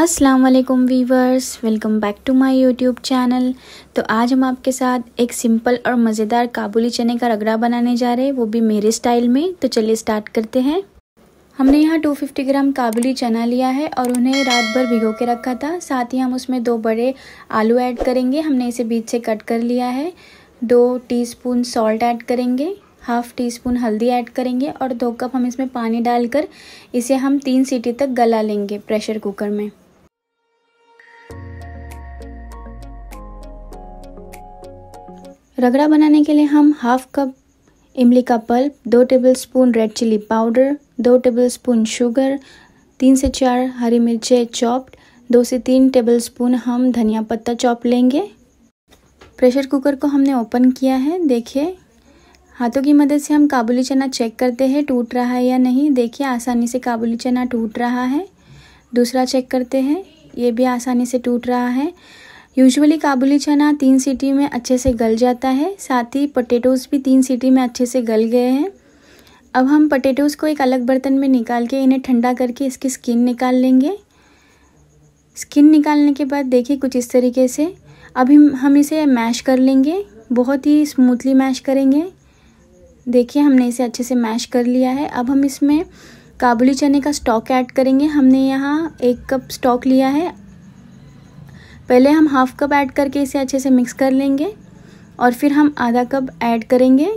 वालेकुम viewers welcome back to my YouTube channel तो आज हम आपके साथ एक सिंपल और मज़ेदार काबुली चने का रगड़ा बनाने जा रहे हैं वो भी मेरे स्टाइल में तो चलिए स्टार्ट करते हैं हमने यहाँ 250 ग्राम काबुली चना लिया है और उन्हें रात भर भिगो के रखा था साथ ही हम उसमें दो बड़े आलू ऐड करेंगे हमने इसे बीच से कट कर लिया है दो स्पून सॉल्ट ऐड करेंगे हाफ़ टी स्पून हल्दी ऐड करेंगे और दो कप हम इसमें पानी डालकर इसे हम तीन सीटी तक गला लेंगे प्रेशर कुकर में रगड़ा बनाने के लिए हम हाफ कप इमली का पल्प दो टेबलस्पून रेड चिली पाउडर दो टेबलस्पून शुगर तीन से चार हरी मिर्चें चॉप्ड दो से तीन टेबलस्पून हम धनिया पत्ता चॉप लेंगे प्रेशर कुकर को हमने ओपन किया है देखिए हाथों की मदद से हम काबुली चना चेक करते हैं टूट रहा है या नहीं देखिए आसानी से काबुली चना टूट रहा है दूसरा चेक करते हैं ये भी आसानी से टूट रहा है यूजुअली काबुली चना तीन सीटी में अच्छे से गल जाता है साथ ही पोटेटोज़ भी तीन सीटी में अच्छे से गल गए हैं अब हम पोटेटोज़ को एक अलग बर्तन में निकाल के इन्हें ठंडा करके इसकी स्किन निकाल लेंगे स्किन निकालने के बाद देखिए कुछ इस तरीके से अभी हम इसे मैश कर लेंगे बहुत ही स्मूथली मैश करेंगे देखिए हमने इसे अच्छे से मैश कर लिया है अब हम इसमें काबुली चने का स्टॉक ऐड करेंगे हमने यहाँ एक कप स्टॉक लिया है पहले हम हाफ कप ऐड करके इसे अच्छे से मिक्स कर लेंगे और फिर हम आधा कप ऐड करेंगे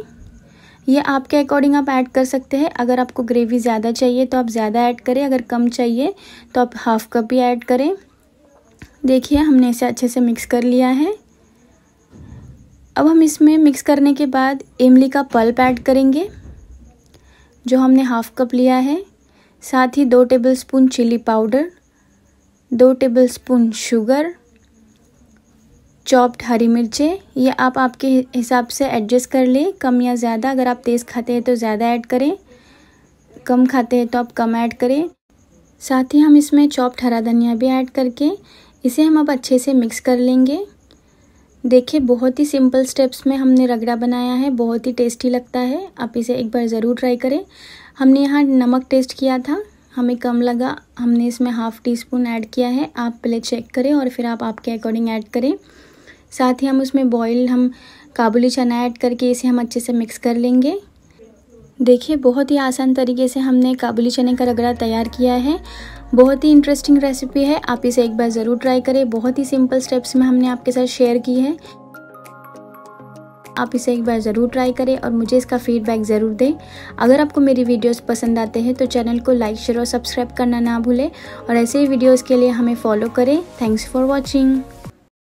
ये आपके अकॉर्डिंग आप ऐड कर सकते हैं अगर आपको ग्रेवी ज़्यादा चाहिए तो आप ज़्यादा ऐड करें अगर कम चाहिए तो आप हाफ़ कप ही ऐड करें देखिए हमने इसे अच्छे से मिक्स कर लिया है अब हम इसमें मिक्स करने के बाद इमली का पल्प ऐड करेंगे जो हमने हाफ़ कप लिया है साथ ही दो टेबलस्पून चिली पाउडर दो टेबलस्पून शुगर चॉप्ड हरी मिर्चें ये आप आपके हिसाब से एडजस्ट कर लें कम या ज़्यादा अगर आप तेज़ खाते हैं तो ज़्यादा ऐड करें कम खाते हैं तो आप कम ऐड करें साथ ही हम इसमें चॉप्ड हरा धनिया भी ऐड करके इसे हम अब अच्छे से मिक्स कर लेंगे देखिए बहुत ही सिंपल स्टेप्स में हमने रगड़ा बनाया है बहुत ही टेस्टी लगता है आप इसे एक बार ज़रूर ट्राई करें हमने यहाँ नमक टेस्ट किया था हमें कम लगा हमने इसमें हाफ़ टी स्पून ऐड किया है आप पहले चेक करें और फिर आप आपके अकॉर्डिंग ऐड करें साथ ही हम उसमें बॉईल हम काबुली चना ऐड करके इसे हम अच्छे से मिक्स कर लेंगे देखिए बहुत ही आसान तरीके से हमने काबुली चने का रगड़ा तैयार किया है बहुत ही इंटरेस्टिंग रेसिपी है आप इसे एक बार ज़रूर ट्राई करें बहुत ही सिंपल स्टेप्स में हमने आपके साथ शेयर की है आप इसे एक बार ज़रूर ट्राई करें और मुझे इसका फीडबैक ज़रूर दें अगर आपको मेरी वीडियोस पसंद आते हैं तो चैनल को लाइक शेयर और सब्सक्राइब करना ना भूलें और ऐसे ही वीडियोज़ के लिए हमें फॉलो करें थैंक्स फॉर वॉचिंग